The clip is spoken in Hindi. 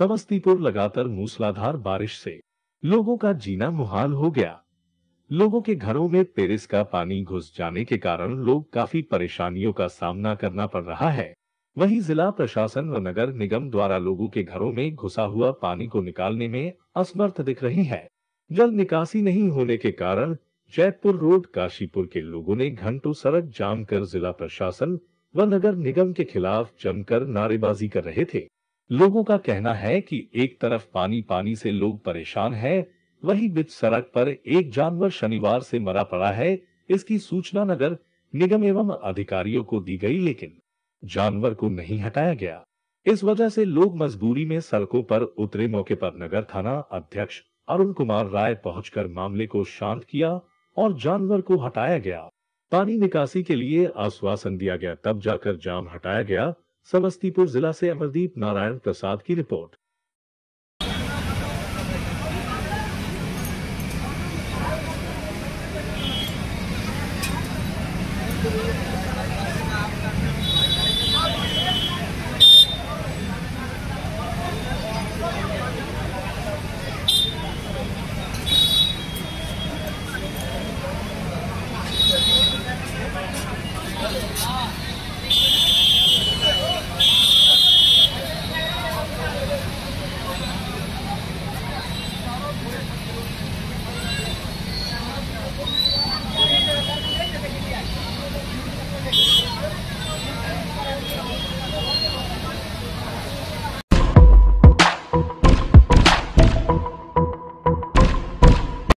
समस्तीपुर लगातार मूसलाधार बारिश से लोगों का जीना मुहाल हो गया लोगों के घरों में पेरिस का पानी घुस जाने के कारण लोग काफी परेशानियों का सामना करना पड़ रहा है वहीं जिला प्रशासन व नगर निगम द्वारा लोगों के घरों में घुसा हुआ पानी को निकालने में असमर्थ दिख रही है जल निकासी नहीं होने के कारण जयपुर रोड काशीपुर के लोगों ने घंटों सड़क जाम कर जिला प्रशासन व नगर निगम के खिलाफ जमकर नारेबाजी कर रहे थे लोगों का कहना है कि एक तरफ पानी पानी से लोग परेशान हैं, वही बिच सड़क पर एक जानवर शनिवार से मरा पड़ा है इसकी सूचना नगर निगम एवं अधिकारियों को दी गई लेकिन जानवर को नहीं हटाया गया इस वजह से लोग मजबूरी में सड़कों पर उतरे मौके पर नगर थाना अध्यक्ष अरुण कुमार राय पहुंचकर मामले को शांत किया और जानवर को हटाया गया पानी निकासी के लिए आश्वासन दिया गया तब जाकर जाम हटाया गया समस्तीपुर जिला से अमरदीप नारायण प्रसाद की रिपोर्ट Thank you.